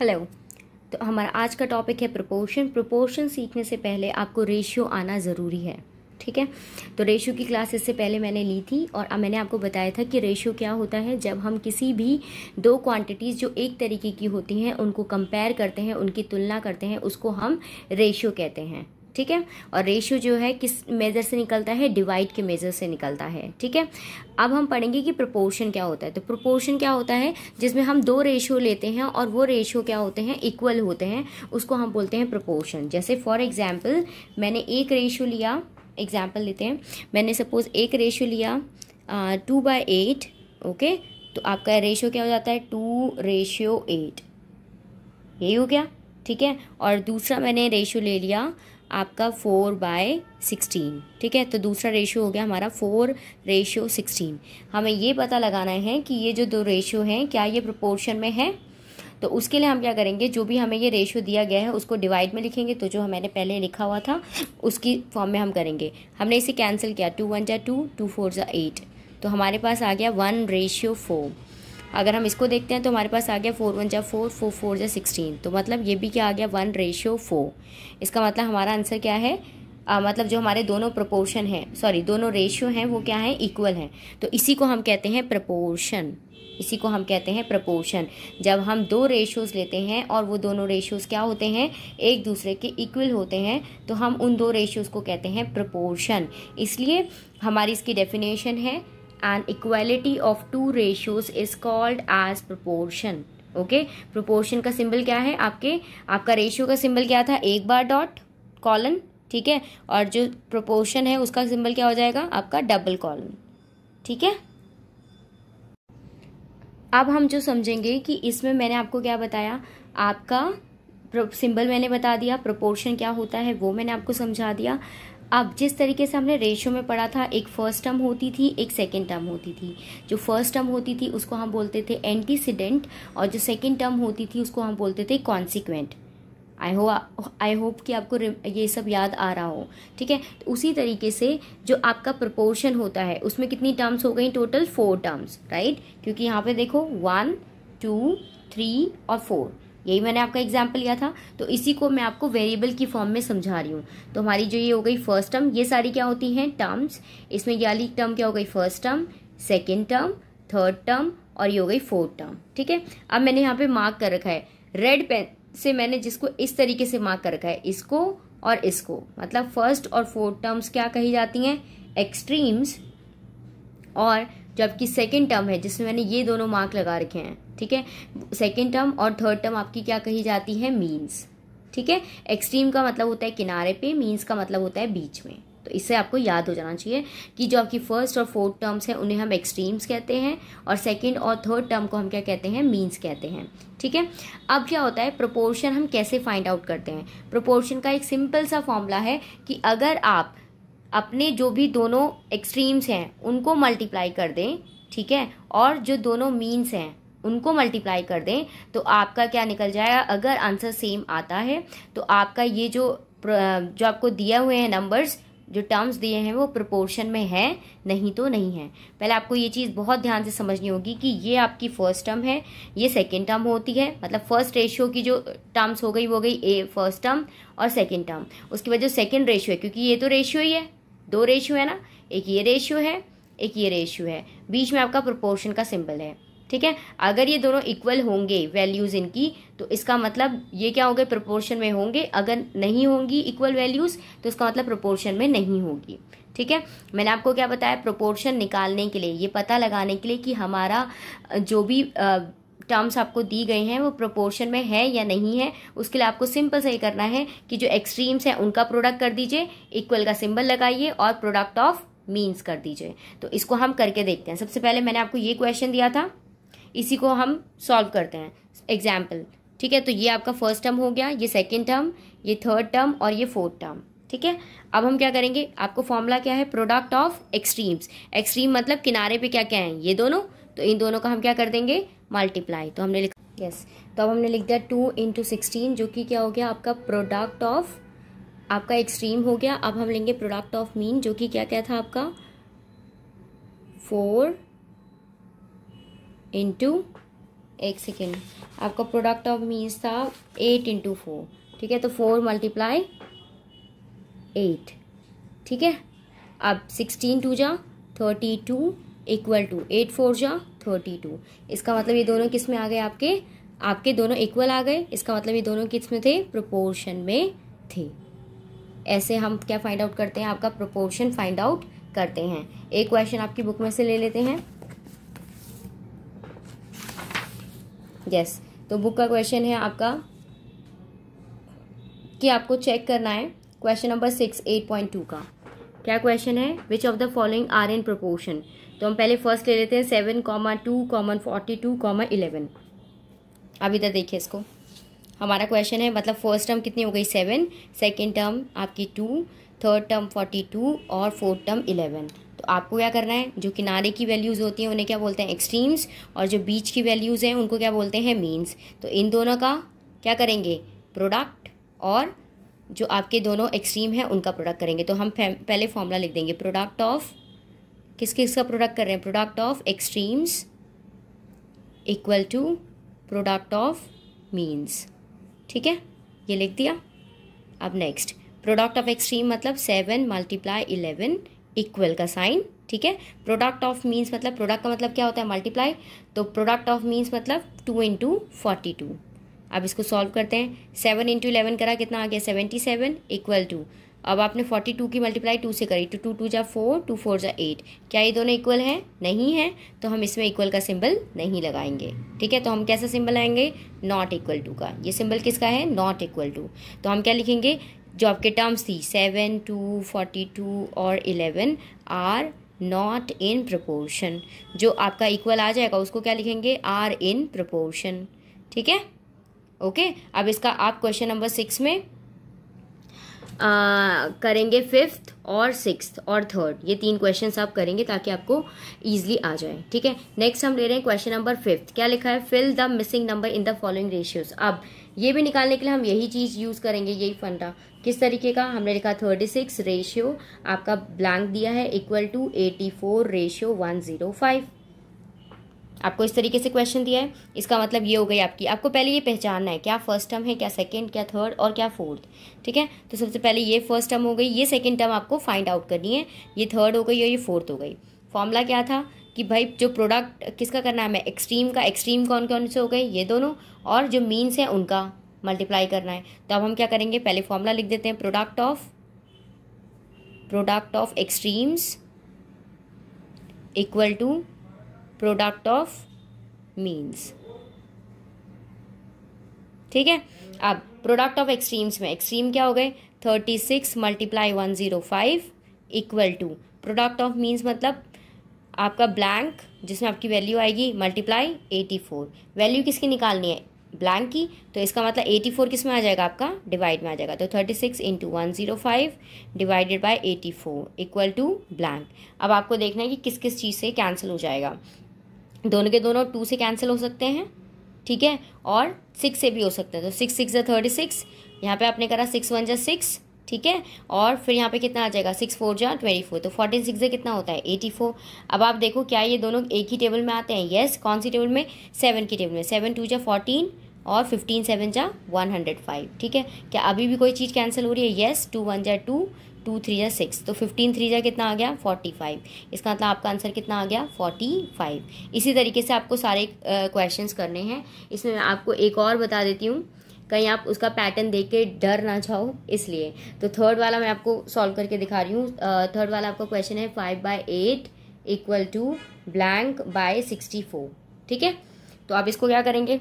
Hello तो हमारा आज का टॉपिक है प्रोपोर्शन प्रोपोर्शन सीखने से पहले आपको रेशियो आना ज़रूरी है ठीक है तो रेशियो की क्लास इससे पहले मैंने ली थी और मैंने आपको बताया था कि रेशियो क्या होता है जब हम किसी भी दो क्वांटिटीज़ जो एक तरीके की होती हैं उनको कंपेयर करते हैं उनकी तुलना करते हैं उसको हम रेशियो कहते हैं ठीक है और रेशियो जो है किस मेज़र से निकलता है डिवाइड के मेज़र से निकलता है ठीक है अब हम पढ़ेंगे कि प्रोपोर्शन क्या होता है तो प्रोपोर्शन क्या होता है जिसमें हम दो रेशियो लेते हैं और वो रेशियो क्या होते हैं इक्वल होते हैं उसको हम बोलते हैं प्रोपोर्शन जैसे फॉर एग्जाम्पल मैंने एक रेशियो लिया एग्जाम्पल लेते हैं मैंने सपोज एक रेशियो लिया टू बाई एट ओके तो आपका रेशियो क्या हो जाता है टू रेशियो एट यही हो गया ठीक है और दूसरा मैंने रेशियो ले लिया आपका फोर बाय सिक्सटीन ठीक है तो दूसरा रेशियो हो गया हमारा फोर रेशियो सिक्सटीन हमें ये पता लगाना है कि ये जो दो रेशियो हैं क्या ये प्रोपोर्शन में है तो उसके लिए हम क्या करेंगे जो भी हमें ये रेशियो दिया गया है उसको डिवाइड में लिखेंगे तो जो हमने पहले लिखा हुआ था उसकी फॉर्म में हम करेंगे हमने इसे कैंसिल किया टू वन जै टू टू फोर जै एट तो हमारे पास आ गया वन रेशियो फोर अगर हम इसको देखते हैं तो हमारे पास आ गया फोर वन जा फोर फोर फोर जा सिक्सटीन तो मतलब ये भी क्या आ गया वन रेशियो फोर इसका मतलब हमारा आंसर क्या है आ, मतलब जो हमारे दोनों प्रपोर्शन हैं सॉरी दोनों रेशियो हैं वो क्या हैं इक्वल हैं तो इसी को हम कहते हैं प्रपोर्शन इसी को हम कहते हैं प्रपोर्शन जब हम दो रेशियोज़ लेते हैं और वो दोनों रेशियोज़ क्या होते हैं एक दूसरे के इक्वल होते हैं तो हम उन दो रेशियोज़ को कहते हैं प्रपोर्शन इसलिए हमारी इसकी डेफिनेशन है an equality of two ratios is called as proportion okay okay? का सिंबल क्या है आपके आपका रेशियो का सिंबल क्या था एक बार डॉट कॉलन ठीक है और जो प्रोपोर्शन है उसका सिंबल क्या हो जाएगा आपका डबल कॉलन ठीक है अब हम जो समझेंगे कि इसमें मैंने आपको क्या बताया आपका सिंबल मैंने बता दिया प्रोपोर्शन क्या होता है वो मैंने आपको समझा दिया अब जिस तरीके से हमने रेशियो में पढ़ा था एक फर्स्ट टर्म होती थी एक सेकेंड टर्म होती थी जो फर्स्ट टर्म होती थी उसको हम बोलते थे एंटीसीडेंट और जो सेकेंड टर्म होती थी उसको हम बोलते थे कॉन्सिक्वेंट आई हो आई होप कि आपको ये सब याद आ रहा हो ठीक है तो उसी तरीके से जो आपका प्रपोर्शन होता है उसमें कितनी टर्म्स हो गई टोटल फोर टर्म्स राइट क्योंकि यहाँ पे देखो वन टू थ्री और फोर यही मैंने आपका एग्जाम्पल लिया था तो इसी को मैं आपको वेरिएबल की फॉर्म में समझा रही हूँ तो हमारी जो ये हो गई फर्स्ट टर्म ये सारी क्या होती हैं टर्म्स इसमें ये वाली टर्म क्या हो गई first term second term third term और ये हो गई फोर्थ टर्म ठीक है अब मैंने यहाँ पे मार्क कर रखा है रेड पेन से मैंने जिसको इस तरीके से मार्क कर रखा है इसको और इसको मतलब फर्स्ट और फोर्थ टर्म्स क्या कही जाती हैं एक्सट्रीम्स और जबकि सेकेंड टर्म है जिसमें मैंने ये दोनों मार्क लगा रखे हैं ठीक है सेकेंड टर्म और थर्ड टर्म आपकी क्या कही जाती है मीन्स ठीक है एक्सट्रीम का मतलब होता है किनारे पे मीन्स का मतलब होता है बीच में तो इससे आपको याद हो जाना चाहिए कि जो आपकी फर्स्ट और फोर्थ टर्म्स हैं उन्हें हम एक्सट्रीम्स कहते हैं और सेकंड और थर्ड टर्म को हम क्या कहते हैं मीन्स कहते हैं ठीक है अब क्या होता है प्रोपोर्शन हम कैसे फाइंड आउट करते हैं प्रोपोर्शन का एक सिंपल सा फॉर्मूला है कि अगर आप अपने जो भी दोनों एक्सट्रीम्स हैं उनको मल्टीप्लाई कर दें ठीक है और जो दोनों मीन्स हैं उनको मल्टीप्लाई कर दें तो आपका क्या निकल जाएगा अगर आंसर सेम आता है तो आपका ये जो जो आपको दिया हुए हैं नंबर्स जो टर्म्स दिए हैं वो प्रोपोर्शन में है नहीं तो नहीं है पहले आपको ये चीज़ बहुत ध्यान से समझनी होगी कि ये आपकी फर्स्ट टर्म है ये सेकेंड टर्म होती है मतलब फर्स्ट रेशियो की जो टर्म्स हो गई वो गई ए फर्स्ट टर्म और सेकेंड टर्म उसके बाद जो सेकेंड रेशियो है क्योंकि ये तो रेशियो ही है दो रेशियो है ना एक ये रेशियो है एक ये रेशियो है बीच में आपका प्रोपोर्शन का सिंबल है ठीक है अगर ये दोनों इक्वल होंगे वैल्यूज़ इनकी तो इसका मतलब ये क्या होगा प्रोपोर्शन में होंगे अगर नहीं होंगी इक्वल वैल्यूज़ तो इसका मतलब प्रोपोर्शन में नहीं होगी ठीक है मैंने आपको क्या बताया प्रोपोर्शन निकालने के लिए ये पता लगाने के लिए कि हमारा जो भी आ, टर्म्स आपको दी गई हैं वो प्रोपोर्शन में है या नहीं है उसके लिए आपको सिंपल से ही करना है कि जो एक्सट्रीम्स हैं उनका प्रोडक्ट कर दीजिए इक्वल का सिंबल लगाइए और प्रोडक्ट ऑफ मीन्स कर दीजिए तो इसको हम करके देखते हैं सबसे पहले मैंने आपको ये क्वेश्चन दिया था इसी को हम सॉल्व करते हैं एग्जाम्पल ठीक है तो ये आपका फर्स्ट टर्म हो गया ये सेकेंड टर्म ये थर्ड टर्म और ये फोर्थ टर्म ठीक है अब हम क्या करेंगे आपको फॉर्मूला क्या है प्रोडक्ट ऑफ एक्सट्रीम्स एक्सट्रीम मतलब किनारे पे क्या क्या है ये दोनों तो इन दोनों का हम क्या कर देंगे मल्टीप्लाई तो हमने लिखा यस yes. तो अब हमने लिख दिया टू इंटू सिक्सटीन जो कि क्या हो गया आपका प्रोडक्ट ऑफ आपका एक्सट्रीम हो गया अब हम लेंगे प्रोडक्ट ऑफ मीन जो कि क्या क्या था आपका फोर इंटू एक सेकेंड आपका प्रोडक्ट ऑफ मीन्स था एट इंटू फोर ठीक है तो फोर मल्टीप्लाई एट ठीक है अब सिक्सटीन टू जा thirty two equal to eight four जा थर्टी टू इसका मतलब ये दोनों किस में आ गए आपके आपके दोनों इक्वल आ गए इसका मतलब ये दोनों किस में थे प्रोपोर्शन में थे ऐसे हम क्या फाइंड आउट करते हैं आपका प्रोपोर्शन फाइंड आउट करते हैं एक क्वेश्चन आपकी बुक में से ले लेते हैं यस yes, तो बुक का क्वेश्चन है आपका कि आपको चेक करना है question number six eight point two का क्या क्वेश्चन है which of the following are in proportion तो हम पहले फर्स्ट ले लेते हैं seven comma two comma forty two comma eleven अब इधर देखिए इसको हमारा क्वेश्चन है मतलब फर्स्ट टर्म कितनी हो गई सेवन सेकेंड टर्म आपकी two third term forty two और फोर्थ टर्म इलेवन तो आपको क्या करना है जो किनारे की वैल्यूज़ होती हैं उन्हें क्या बोलते हैं एक्सट्रीम्स और जो बीच की वैल्यूज़ हैं उनको क्या बोलते हैं मीन्स तो इन दोनों का क्या करेंगे प्रोडक्ट और जो आपके दोनों एक्सट्रीम हैं उनका प्रोडक्ट करेंगे तो हम पहले फॉर्मूला लिख देंगे प्रोडक्ट ऑफ किस किस का प्रोडक्ट कर रहे हैं product of extremes equal to product of means ठीक है ये लिख दिया अब नेक्स्ट प्रोडक्ट ऑफ एक्सट्रीम मतलब सेवन मल्टीप्लाई इलेवन इक्वल का साइन ठीक है प्रोडक्ट ऑफ मीन्स मतलब प्रोडक्ट का मतलब क्या होता है मल्टीप्लाई तो प्रोडक्ट ऑफ मीन्स मतलब टू इंटू फोर्टी टू अब इसको सॉल्व करते हैं सेवन इंटू इलेवन करा कितना आ गया सेवेंटी सेवन इक्वल टू अब आपने फोर्टी टू की मल्टीप्लाई टू से करी टू टू टू जा फोर टू फोर जा एट क्या ये दोनों इक्वल हैं नहीं है तो हम इसमें इक्वल का सिंबल नहीं लगाएंगे ठीक है तो हम कैसा सिंबल आएंगे नॉट इक्वल टू का ये सिंबल किसका है नॉट इक्वल टू तो हम क्या लिखेंगे जो आपके टर्म्स थी सेवन टू फोर्टी टू और eleven are not in proportion जो आपका इक्वल आ जाएगा उसको क्या लिखेंगे आर इन प्रपोर्शन ठीक है ओके अब इसका आप क्वेश्चन नंबर सिक्स में करेंगे फिफ्थ और सिक्स और थर्ड ये तीन क्वेश्चन आप करेंगे ताकि आपको ईजिली आ जाए ठीक है नेक्स्ट हम ले रहे हैं क्वेश्चन नंबर फिफ्थ क्या लिखा है fill the missing number in the following ratios अब ये भी निकालने के लिए हम यही चीज़ यूज़ करेंगे यही फंडा किस तरीके का हमने लिखा थर्टी सिक्स रेशियो आपका ब्लैंक दिया है equal to eighty four ratio one zero five आपको इस तरीके से क्वेश्चन दिया है इसका मतलब ये हो गई आपकी आपको पहले ये पहचानना है क्या फर्स्ट टर्म है क्या सेकेंड क्या थर्ड और क्या फोर्थ ठीक है तो सबसे पहले ये फर्स्ट टर्म हो गई ये सेकेंड टर्म आपको फाइंड आउट करनी है ये थर्ड हो गई और ये फोर्थ हो गई फॉर्मूला क्या था कि भाई जो प्रोडक्ट किसका करना है हमें एक्सट्रीम का एक्सट्रीम कौन कौन से हो गए ये दोनों और जो मीन्स है उनका मल्टीप्लाई करना है तो अब हम क्या करेंगे पहले फॉर्मूला लिख देते हैं product of product of extremes equal to product of means ठीक है अब प्रोडक्ट ऑफ एक्सट्रीम्स में एक्सट्रीम क्या हो गए thirty six multiply one zero five equal to product of means मतलब आपका ब्लैंक जिसमें आपकी वैल्यू आएगी मल्टीप्लाई एटी फोर वैल्यू किसकी निकालनी है ब्लैंक की तो इसका मतलब एटी फोर किस में आ जाएगा आपका डिवाइड में आ जाएगा तो thirty six into one zero five divided by eighty four equal to blank अब आपको देखना है कि किस किस चीज़ से कैंसिल हो जाएगा दोनों के दोनों टू से कैंसिल हो सकते हैं ठीक है और सिक्स से भी हो सकते हैं तो सिक्स सिक्स या थर्टी सिक्स यहाँ पे आपने करा सिक्स वन जा सिक्स ठीक है और फिर यहाँ पे कितना आ जाएगा सिक्स फोर जा ट्वेंटी फोर तो फोर्टीन सिक्स से कितना होता है एटी फोर अब आप देखो क्या ये दोनों एक ही टेबल में आते हैं येस कौन सी टेबल में सेवन की टेबल में सेवन टू जा फोर्टीन और फिफ्टीन सेवन जा वन हंड्रेड फाइव ठीक है क्या अभी भी कोई चीज़ कैंसिल हो रही है येस टू वन जा टू टू थ्री जा सिक्स तो फिफ्टीन थ्री जा कितना आ गया फोर्टी फाइव इसका मतलब आपका आंसर कितना आ गया फोर्टी फाइव इसी तरीके से आपको सारे क्वेश्चंस करने हैं इसमें मैं आपको एक और बता देती हूँ कहीं आप उसका पैटर्न देख के डर ना जाओ इसलिए तो थर्ड वाला मैं आपको सॉल्व करके दिखा रही हूँ थर्ड वाला आपका क्वेश्चन है five by eight equal to blank by sixty four ठीक है तो आप इसको क्या करेंगे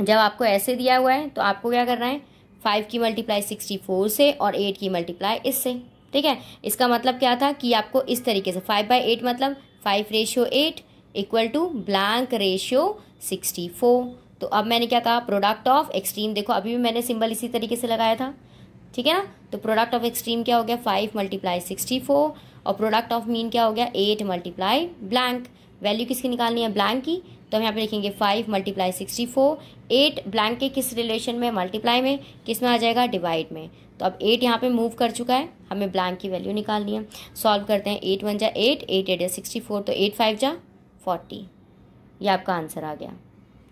जब आपको ऐसे दिया हुआ है तो आपको क्या करना है फाइव की मल्टीप्लाई सिक्सटी फोर से और एट की मल्टीप्लाई इससे ठीक है इसका मतलब क्या था कि आपको इस तरीके से फाइव बाई एट मतलब five ratio eight equal to blank ratio sixty four तो अब मैंने क्या कहा प्रोडक्ट ऑफ एक्सट्रीम देखो अभी भी मैंने सिंबल इसी तरीके से लगाया था ठीक है ना तो प्रोडक्ट ऑफ एक्सट्रीम क्या हो गया फाइव मल्टीप्लाई सिक्सटी फोर और प्रोडक्ट ऑफ मीन क्या हो गया एट मल्टीप्लाई ब्लैंक वैल्यू किसकी निकालनी है ब्लैंक की तो हम यहाँ पे लिखेंगे five multiply sixty four eight blank के किस रिलेशन में मल्टीप्लाई में किस में आ जाएगा डिवाइड में तो अब एट यहाँ पे मूव कर चुका है हमें ब्लैंक की वैल्यू निकालनी है सॉल्व करते हैं एट वन जा एट एट एट जा सिक्सटी फोर तो एट फाइव जा फोर्टी ये आपका आंसर आ गया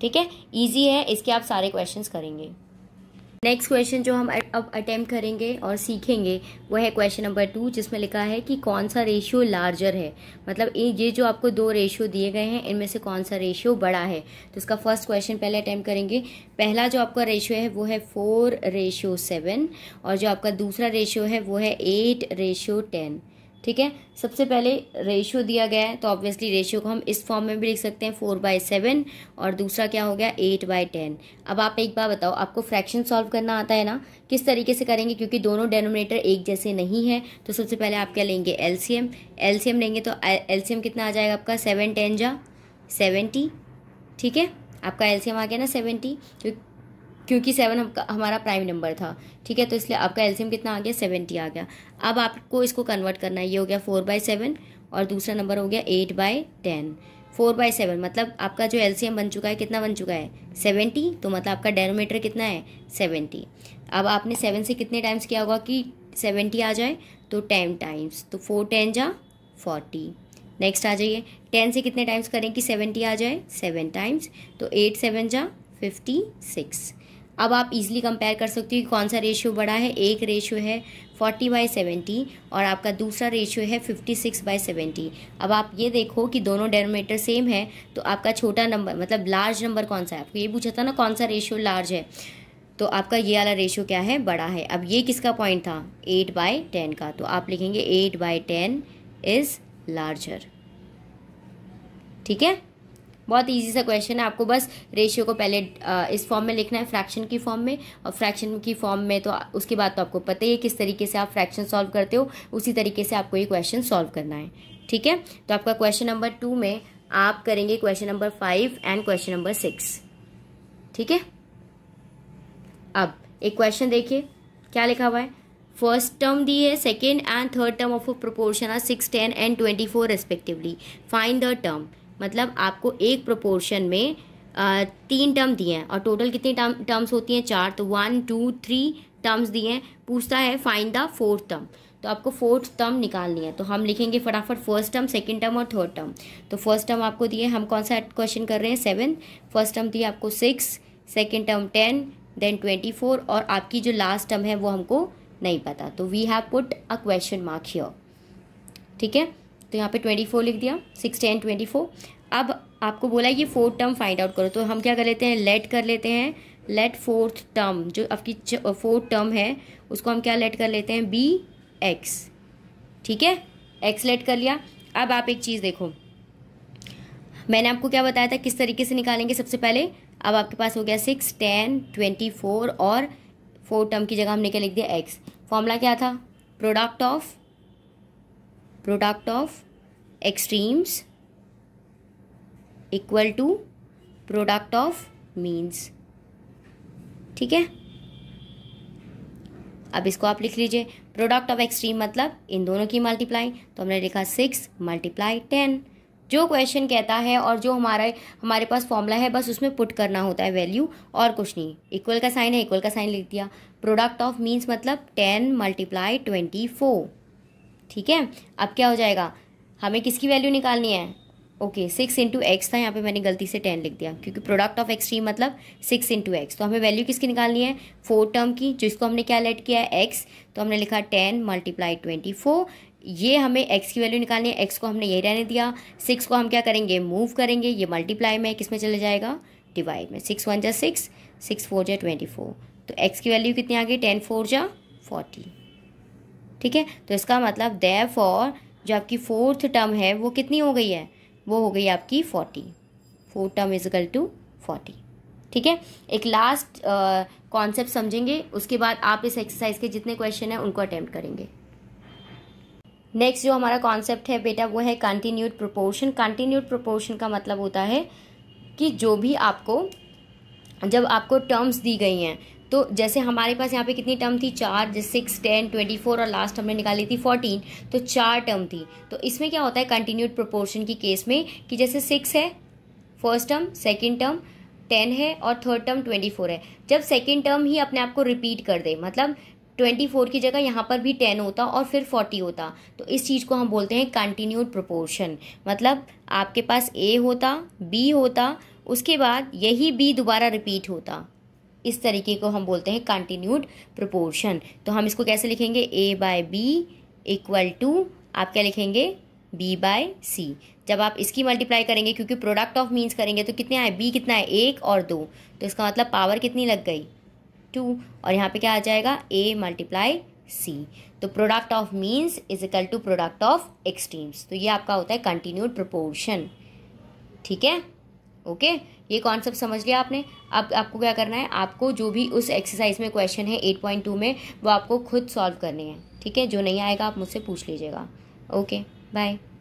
ठीक है ईजी है इसके आप सारे क्वेश्चन करेंगे नेक्स्ट क्वेश्चन जो हम अब अटैम्प्ट करेंगे और सीखेंगे वो है क्वेश्चन नंबर टू जिसमें लिखा है कि कौन सा रेशियो लार्जर है मतलब ये जो आपको दो रेशियो दिए गए हैं इनमें से कौन सा रेशियो बड़ा है तो इसका फर्स्ट क्वेश्चन पहले अटैम्प्ट करेंगे पहला जो आपका रेशियो है वो है फोर रेशियो सेवन और जो आपका दूसरा रेशियो है वो है एट रेशियो टेन ठीक है सबसे पहले रेशियो दिया गया है तो ऑब्वियसली रेशियो को हम इस फॉर्म में भी लिख सकते हैं फोर बाय सेवन और दूसरा क्या हो गया एट बाय टेन अब आप एक बार बताओ आपको फ्रैक्शन सॉल्व करना आता है ना किस तरीके से करेंगे क्योंकि दोनों डेनोमिनेटर एक जैसे नहीं है तो सबसे पहले आप क्या लेंगे एलसीएम एलसीएम लेंगे तो एलसीएम कितना आ जाएगा आपका सेवन टेन जा सेवेंटी ठीक है आपका एलसीएम आ गया ना सेवेंटी क्योंकि सेवन आपका हमारा प्राइम नंबर था ठीक है तो इसलिए आपका एल्सियम कितना आ गया सेवेंटी आ गया अब आपको इसको कन्वर्ट करना है ये हो गया फोर बाई सेवन और दूसरा नंबर हो गया eight by ten four by seven मतलब आपका जो एल्सियम बन चुका है कितना बन चुका है सेवेंटी तो मतलब आपका डेनोमीटर कितना है सेवेंटी अब आपने सेवन से कितने टाइम्स किया होगा कि सेवेंटी आ जाए तो टेन टाइम्स तो फोर टेन जा फोर्टी नेक्स्ट आ जाइए टेन से कितने टाइम्स करें कि सेवेंटी आ जाए सेवन टाइम्स तो एट सेवन जा फिफ्टी सिक्स अब आप इजीली कंपेयर कर सकते हो कि कौन सा रेशियो बड़ा है एक रेशियो है फोर्टी बाई सेवेंटी और आपका दूसरा रेशियो है फिफ्टी सिक्स बाई सेवेंटी अब आप ये देखो कि दोनों डेनोमीटर सेम है तो आपका छोटा नंबर मतलब लार्ज नंबर कौन सा है आपको ये पूछा था ना कौन सा रेशियो लार्ज है तो आपका ये वाला रेशियो क्या है बड़ा है अब ये किसका पॉइंट था एट बाई टेन का तो आप लिखेंगे eight by ten is larger ठीक है बहुत ईजी सा क्वेश्चन है आपको बस रेशियो को पहले इस फॉर्म में लिखना है फ्रैक्शन की फॉर्म में और फ्रैक्शन की फॉर्म में तो उसके बाद तो आपको पता ही है किस तरीके से आप फ्रैक्शन सॉल्व करते हो उसी तरीके से आपको ये क्वेश्चन सॉल्व करना है ठीक है तो आपका क्वेश्चन नंबर टू में आप करेंगे question number five and question number six ठीक है अब एक क्वेश्चन देखिए क्या लिखा हुआ है फर्स्ट टर्म दी है second and third term of proportion are six ten and twenty four respectively find the term मतलब आपको एक प्रोपोर्शन में तीन टर्म दिए हैं और टोटल कितनी टर्म टर्म्स होती हैं चार तो वन टू थ्री टर्म्स दिए हैं पूछता है फाइंड द फोर्थ टर्म तो आपको फोर्थ टर्म निकालनी है तो हम लिखेंगे फटाफट फर्स्ट टर्म सेकंड टर्म और थर्ड टर्म तो फर्स्ट टर्म आपको दिए हम कौन सा क्वेश्चन कर रहे हैं सेवन फर्स्ट टर्म दिए आपको six second term ten then twenty four और आपकी जो लास्ट टर्म है वो हमको नहीं पता तो we have put a question mark your ठीक है तो यहाँ पे ट्वेंटी फोर लिख दिया सिक्स टेन ट्वेंटी फोर अब आपको बोला ये फोर्थ टर्म फाइंड आउट करो तो हम क्या कर लेते हैं लेट कर लेते हैं लेट फोर्थ टर्म जो आपकी फोर्थ टर्म है उसको हम क्या लेट कर लेते हैं बी एक्स ठीक है एक्स लेट कर लिया अब आप एक चीज़ देखो मैंने आपको क्या बताया था किस तरीके से निकालेंगे सबसे पहले अब आपके पास हो गया सिक्स टेन ट्वेंटी फोर और फोर टर्म की जगह हमने क्या लिख दिया एक्स फॉर्मूला क्या था product of product of extremes equal to product of means ठीक है अब इसको आप लिख लीजिए प्रोडक्ट ऑफ एक्सट्रीम मतलब इन दोनों की मल्टीप्लाई तो हमने लिखा सिक्स मल्टीप्लाई टेन जो क्वेश्चन कहता है और जो हमारा हमारे पास फॉर्मूला है बस उसमें पुट करना होता है वैल्यू और कुछ नहीं इक्वल का साइन है इक्वल का साइन लिख दिया प्रोडक्ट ऑफ मीन्स मतलब टेन मल्टीप्लाई ट्वेंटी फोर ठीक है अब क्या हो जाएगा हमें किसकी वैल्यू निकालनी है ओके सिक्स इंटू एक्स था यहाँ पे मैंने गलती से टेन लिख दिया क्योंकि प्रोडक्ट ऑफ एक्सट्रीम मतलब सिक्स इंटू एक्स तो हमें वैल्यू किसकी निकालनी है फोर टर्म की जिसको हमने क्या लेट किया है एक्स तो हमने लिखा टेन मल्टीप्लाई ट्वेंटी फोर ये हमें एक्स की वैल्यू निकालनी है एक्स को हमने यही रहने दिया सिक्स को हम क्या करेंगे मूव करेंगे ये मल्टीप्लाई में किस में चले जाएगा डिवाइड में सिक्स वन जा सिक्स सिक्स फोर जा ट्वेंटी फोर तो एक्स की वैल्यू कितनी आ गई टेन फोर जा फोर्टी ठीक है तो इसका मतलब दे फॉर जो आपकी फोर्थ टर्म है वो कितनी हो गई है वो हो गई आपकी forty four term equal to forty ठीक है एक लास्ट कॉन्सेप्ट समझेंगे उसके बाद आप इस एक्सरसाइज के जितने क्वेश्चन हैं उनको अटैम्प्ट करेंगे नेक्स्ट जो हमारा कॉन्सेप्ट है बेटा वो है कंटिन्यूड प्रोपोर्शन कंटिन्यूड प्रोपोर्शन का मतलब होता है कि जो भी आपको जब आपको टर्म्स दी गई हैं तो जैसे हमारे पास यहाँ पे कितनी टर्म थी चार जैसे सिक्स टेन ट्वेंटी फोर और लास्ट हमने निकाली थी फोर्टीन तो चार टर्म थी तो इसमें क्या होता है कंटिन्यूड प्रोपोर्शन की केस में कि जैसे सिक्स है first term second term ten है और थर्ड टर्म ट्वेंटी फोर है जब सेकेंड टर्म ही अपने आप को रिपीट कर दे मतलब ट्वेंटी फोर की जगह यहाँ पर भी टेन होता और फिर फोर्टी होता तो इस चीज़ को हम बोलते हैं कंटिन्यूड प्रोपोर्शन मतलब आपके पास ए होता बी होता उसके बाद यही बी दोबारा रिपीट होता इस तरीके को हम बोलते हैं कंटिन्यूड प्रोपोर्शन तो हम इसको कैसे लिखेंगे a by b equal to आप क्या लिखेंगे बी बाय सी जब आप इसकी मल्टीप्लाई करेंगे क्योंकि प्रोडक्ट ऑफ मीन्स करेंगे तो कितने आए बी कितना है एक और दो तो इसका मतलब पावर कितनी लग गई टू और यहाँ पे क्या आ जाएगा ए मल्टीप्लाई सी तो product of means is equal to product of extremes तो ये आपका होता है कंटिन्यूड प्रोपोर्शन ठीक है ओके ये कॉन्सेप्ट समझ लिया आपने अब आपको क्या करना है आपको जो भी उस एक्सरसाइज में क्वेश्चन है एट पॉइंट टू में वो आपको खुद सॉल्व करने हैं ठीक है जो नहीं आएगा आप मुझसे पूछ लीजिएगा ओके बाय